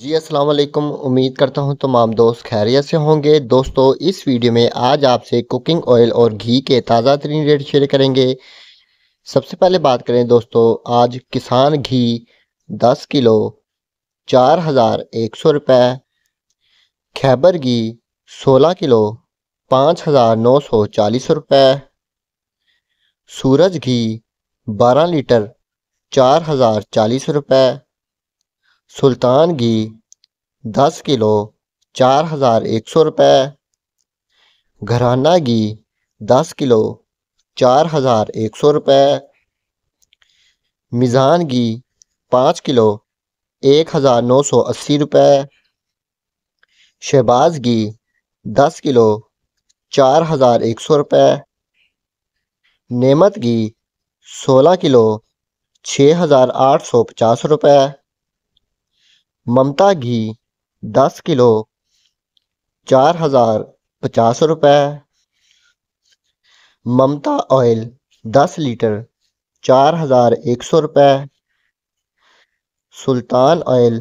जी असलकम उम्मीद करता हूँ तमाम दोस्त खैरियत से होंगे दोस्तों इस वीडियो में आज आपसे कुकिंग ऑयल और घी के ताज़ा तरीन रेट शेयर करेंगे सबसे पहले बात करें दोस्तों आज किसान घी 10 किलो चार हज़ार एक सौ रुपये खैबर घी सोलह किलो पाँच हज़ार नौ सौ चालीस रुपये सूरज घी 12 लीटर चार हज़ार चालीस रुपये सुल्तान घी दस किलो चार हज़ार एक सौ रुपये घराना घी दस किलो चार हज़ार एक सौ रुपये मिज़ान घी पाँच किलो एक हज़ार नौ सौ अस्सी रुपये शहबाज घी दस किलो चार हज़ार एक सौ रुपये नेमत घी सोलह किलो छः हज़ार आठ सौ पचास रुपये ममता घी दस किलो चार हज़ार पचास रुपये ममता ऑयल दस लीटर चार हज़ार एक सौ रुपये सुल्तान ऑयल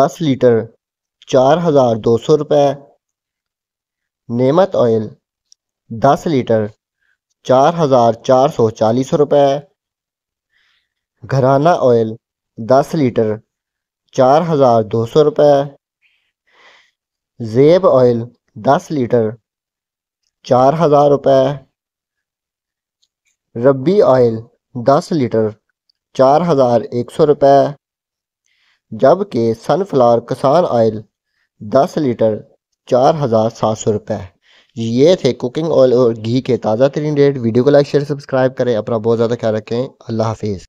दस लीटर चार हज़ार दो सौ रुपये नेमत ऑयल दस लीटर चार हज़ार चार सौ चालीस रुपये घराना ऑयल दस लीटर चार हज़ार दो सौ रुपये ज़ेब ऑयल दस लीटर चार हज़ार रुपये रबी ऑयल दस लीटर चार हज़ार एक सौ रुपये जबकि सनफ्लावर किसान ऑयल दस लीटर चार हज़ार सात सौ रुपये ये थे कुकिंग ऑयल और घी के ताज़ा तरीन रेट वीडियो को लाइक शेयर सब्सक्राइब करें अपना बहुत ज़्यादा ख्याल रखें अल्लाह हाफिज़